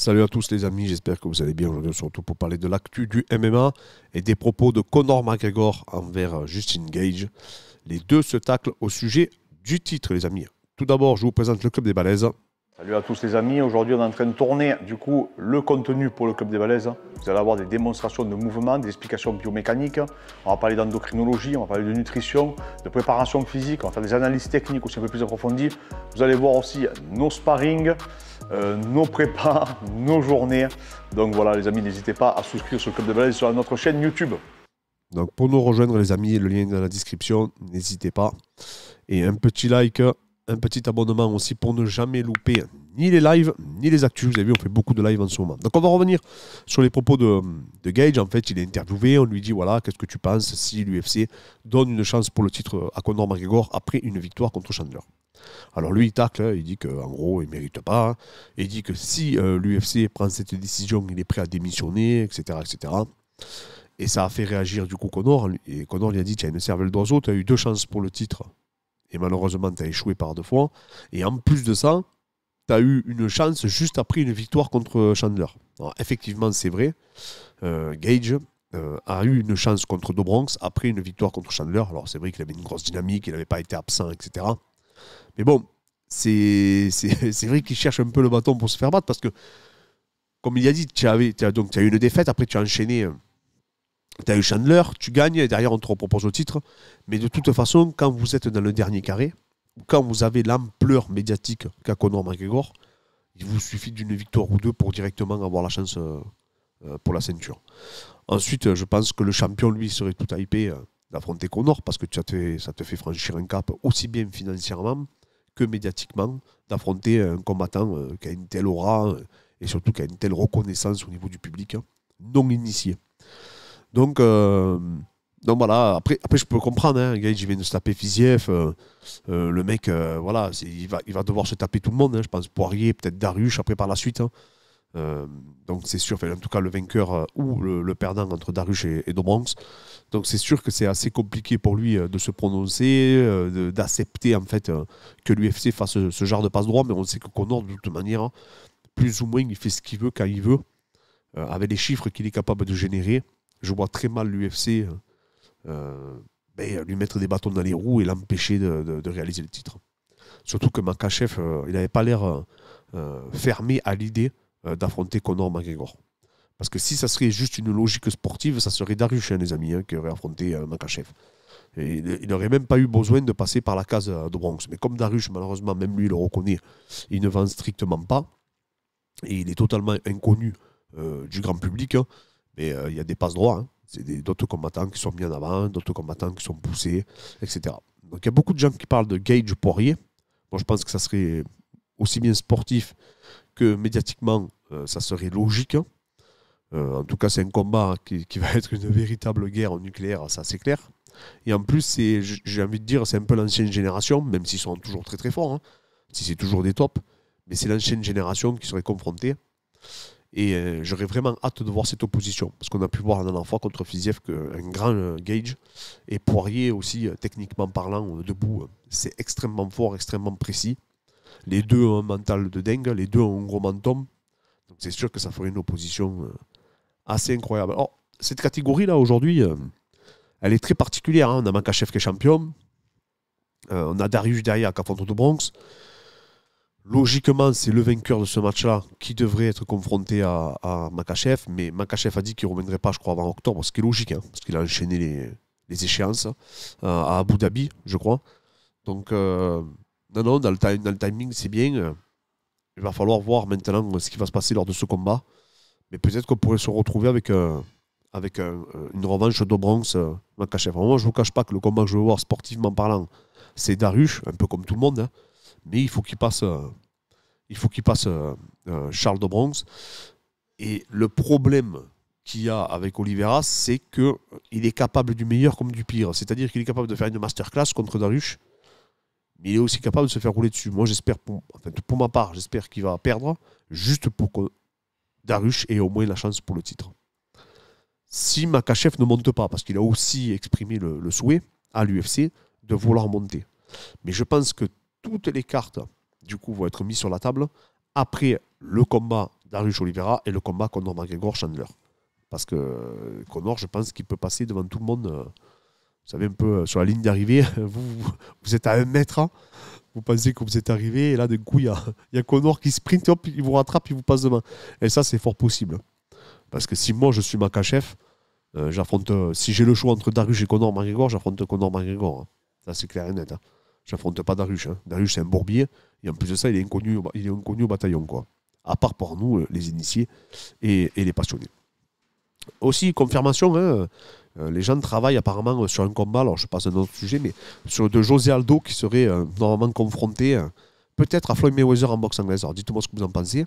Salut à tous les amis, j'espère que vous allez bien aujourd'hui, surtout pour parler de l'actu du MMA et des propos de Conor McGregor envers euh, Justin Gage. Les deux se taclent au sujet du titre, les amis. Tout d'abord, je vous présente le Club des Balaises. Salut à tous les amis, aujourd'hui on est en train de tourner du coup le contenu pour le Club des Balaises. Vous allez avoir des démonstrations de mouvements, des explications biomécaniques, on va parler d'endocrinologie, on va parler de nutrition, de préparation physique, on va faire des analyses techniques aussi un peu plus approfondies. Vous allez voir aussi nos sparring, euh, nos prépas, nos journées. Donc voilà, les amis, n'hésitez pas à souscrire sur le Club de Balade sur notre chaîne YouTube. Donc pour nous rejoindre, les amis, le lien est dans la description. N'hésitez pas. Et un petit like, un petit abonnement aussi pour ne jamais louper ni les lives, ni les actus. Vous avez vu, on fait beaucoup de lives en ce moment. Donc on va revenir sur les propos de, de Gage. En fait, il est interviewé. On lui dit, voilà, qu'est-ce que tu penses si l'UFC donne une chance pour le titre à Conor McGregor après une victoire contre Chandler alors lui, il tacle, il dit qu'en gros, il ne mérite pas. Il dit que si euh, l'UFC prend cette décision, il est prêt à démissionner, etc. etc. Et ça a fait réagir du coup Conor. Et Connor lui a dit, tu as une cervelle d'oiseau, tu as eu deux chances pour le titre. Et malheureusement, tu as échoué par deux fois. Et en plus de ça, tu as eu une chance juste après une victoire contre euh, Chandler. effectivement, c'est vrai. Euh, Gage euh, a eu une chance contre Dobronx après une victoire contre Chandler. Alors, c'est vrai qu'il avait une grosse dynamique, il n'avait pas été absent, etc. Mais bon, c'est vrai qu'il cherche un peu le bâton pour se faire battre parce que, comme il a dit, tu as, as eu une défaite, après tu as enchaîné. Tu as eu Chandler, tu gagnes, et derrière on te repropose le titre. Mais de toute façon, quand vous êtes dans le dernier carré, quand vous avez l'ampleur médiatique qu'a Conor McGregor, il vous suffit d'une victoire ou deux pour directement avoir la chance euh, euh, pour la ceinture. Ensuite, je pense que le champion, lui, serait tout hypé euh, d'affronter Conor parce que ça te, fait franchir un cap aussi bien financièrement que médiatiquement d'affronter un combattant qui a une telle aura et surtout qui a une telle reconnaissance au niveau du public hein, non initié. Donc, donc voilà, après, après je peux comprendre, hein, Gage, il vient de se taper Fiziev, euh, euh, le mec, euh, voilà, il va, il va devoir se taper tout le monde, hein. je pense Poirier, peut-être Daruche, après par la suite. Hein. donc c'est sûr, en tout cas le vainqueur ou le, perdant entre Daruche et, et Donc c'est sûr que c'est assez compliqué pour lui de se prononcer, d'accepter en fait que l'UFC fasse ce, genre de passe-droit, mais on sait que Connor, de toute manière, hein, plus ou moins, il fait ce qu'il veut quand il veut, avec les chiffres qu'il est capable de générer. Je vois très mal l'UFC euh, ben, lui mettre des bâtons dans les roues et l'empêcher de, réaliser le titre. Surtout que Makachev, euh, il n'avait pas l'air euh, fermé à l'idée d'affronter Conor McGregor. Parce que si ça serait juste une logique sportive, ça serait Daruch les amis, hein, qui aurait affronté euh, il n'aurait même pas eu besoin de passer par la case de Bronx. Mais comme Daruch malheureusement, même lui le reconnaît, il ne vend strictement pas. Et il est totalement inconnu du grand public. Hein. mais il y a des passes droits. Hein. C'est d'autres combattants qui sont mis en avant, d'autres combattants qui sont poussés, etc. Donc il y a beaucoup de gens qui parlent de Gage Poirier. Moi, je pense que ça serait aussi bien sportif que médiatiquement, euh, ça serait logique. Hein. Euh, en tout cas, c'est un combat qui, va être une véritable guerre nucléaire, ça c'est clair. Et en plus, j'ai envie de dire, c'est un peu l'ancienne génération, même s'ils sont toujours très très forts, hein. si c'est toujours des tops, mais c'est l'ancienne génération qui serait confrontée. Et euh, j'aurais vraiment hâte de voir cette opposition. Parce qu'on a pu voir la dernière fois contre Fiziev qu'un grand euh, gage Et Poirier aussi, euh, techniquement parlant, debout, hein. c'est extrêmement fort, extrêmement précis. Les deux ont un mental de dingue, les deux ont un gros menton. Donc c'est sûr que ça ferait une opposition assez incroyable. Alors, cette catégorie-là, aujourd'hui, elle est très particulière. Hein. On a Makachev qui est champion. on a Darius derrière qui affronte le Bronx. Logiquement, c'est le vainqueur de ce match-là qui devrait être confronté à, Makachev, mais Makachev a dit qu'il ne reviendrait pas, je crois, avant octobre, ce qui est logique, hein, parce qu'il a enchaîné les, échéances euh, à Abu Dhabi, je crois. Donc, euh, non, non, dans le, timing, c'est bien. Il va falloir voir maintenant ce qui va se passer lors de ce combat. Mais peut-être qu'on pourrait se retrouver avec, euh, une revanche de Bronx Makachev. Moi, je ne vous cache pas que le combat que je veux voir sportivement parlant, c'est daruch un peu comme tout le monde. Hein mais il faut qu'il passe, euh, il faut qu'il passe euh, euh, Charles de Bronx. Et le problème qu'il y a avec Olivera, c'est qu'il est capable du meilleur comme du pire. C'est-à-dire qu'il est capable de faire une masterclass contre Daruch. mais il est aussi capable de se faire rouler dessus. Moi, j'espère, pour, pour ma part, j'espère qu'il va perdre, juste pour que Daruch ait au moins la chance pour le titre. Si Makachev ne monte pas, parce qu'il a aussi exprimé le souhait à l'UFC de vouloir monter. Mais je pense que toutes les cartes, du coup, vont être mises sur la table après le combat d'Arius Oliveira et le combat Conor McGregor-Chandler. Parce que euh, Connor, je pense qu'il peut passer devant tout le monde. Euh, vous savez, un peu euh, sur la ligne d'arrivée, vous, vous êtes à un mètre, hein. vous pensez que vous êtes arrivé, et là, d'un coup, il y a, Connor qui sprint, hop, il vous rattrape, il vous passe devant. Et ça, c'est fort possible. Parce que si moi, je suis ma euh, j'affronte, si j'ai le choix entre Darius et Connor McGregor, j'affronte Connor McGregor. Hein. Ça, c'est clair et net. Hein. J'affronte pas Daruche. Hein. c'est un bourbier. Et en plus de ça, il est inconnu, au bataillon, quoi. À part pour nous, euh, les initiés et, les passionnés. Aussi, confirmation, hein, euh, les gens travaillent apparemment sur un combat, alors je passe à un autre sujet, mais sur de José Aldo qui serait euh, normalement confronté peut-être à Floyd Mayweather en boxe anglaise. Alors dites-moi ce que vous en pensez.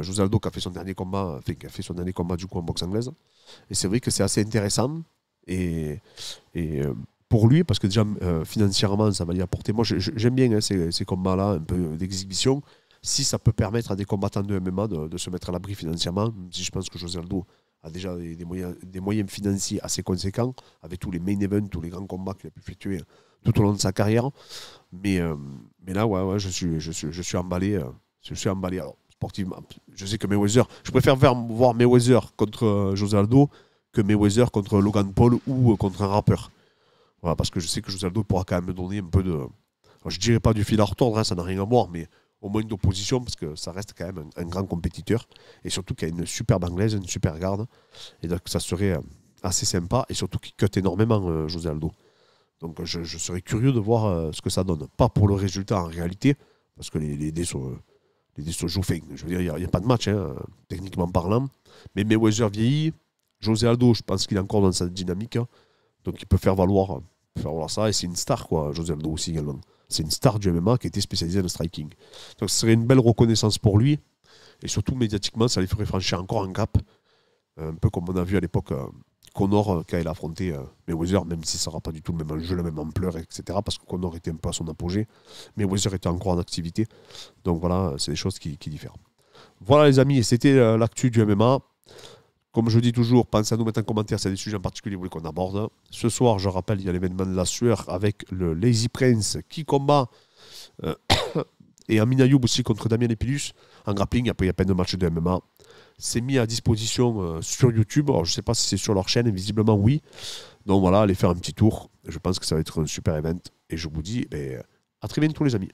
José Aldo qui a fait son dernier combat, enfin, qui a fait son dernier combat du coup en boxe anglaise. Et c'est vrai que c'est assez intéressant. Et, et pour lui, parce que déjà euh, financièrement, ça va lui apporter. Moi, j'aime bien hein, ces, combats-là, un peu d'exhibition. Si ça peut permettre à des combattants de MMA de, se mettre à l'abri financièrement, si je pense que José Aldo a déjà des, moyens, des moyens financiers assez conséquents, avec tous les main events, tous les grands combats qu'il a pu effectuer hein, tout au long de sa carrière. Mais, euh, là, ouais, je, suis, je, suis, je suis emballé. Euh, je suis emballé. Alors, sportivement, je sais que Mayweather, je préfère voir Mayweather contre José Aldo que Mayweather contre Logan Paul ou contre un rappeur parce que je sais que José Aldo pourra quand même donner un peu de. je ne dirais pas du fil à retordre, hein, ça n'a rien à voir, mais au moins une opposition parce que ça reste quand même un, grand compétiteur. Et surtout qu'il y a une superbe anglaise, une super garde. Et donc ça serait euh, assez sympa. Et surtout qu'il cut énormément euh, José Aldo. Donc je, serais curieux de voir euh, ce que ça donne. Pas pour le résultat en réalité, parce que les, dés sont. Je veux dire, il n'y a, pas de match, hein, techniquement parlant. Mais Mayweather vieillit. José Aldo, je pense qu'il est encore dans sa dynamique. Hein, donc il peut faire valoir, faire ça. Et c'est une star, quoi, José Aldo aussi également. C'est une star du MMA qui était spécialisée dans le striking. Donc ce serait une belle reconnaissance pour lui. Et surtout médiatiquement, ça lui ferait franchir encore un cap. Euh, un peu comme on a vu à l'époque euh, Connor euh, quand il a affronté Mayweather, même si ça n'aura pas du tout le même enjeu, la même ampleur, etc. Parce que Connor était un peu à son apogée. Mayweather était encore en activité. Donc voilà, c'est des choses qui, qui diffèrent. Voilà les amis, c'était l'actu du MMA. Comme je dis toujours, pensez à nous mettre en commentaire si des sujets en particulier vous voulez qu'on aborde. Ce soir, je rappelle, il y a l'événement de la sueur avec le Lazy Prince qui combat euh, et Amina Youb aussi contre Damien Epilus en grappling. Après, il y a peine de match de MMA. C'est mis à disposition euh, sur YouTube. je ne sais pas si c'est sur leur chaîne, visiblement oui. Donc voilà, allez faire un petit tour. Je pense que ça va être un super event. Et je vous dis ben, à très bientôt, les amis.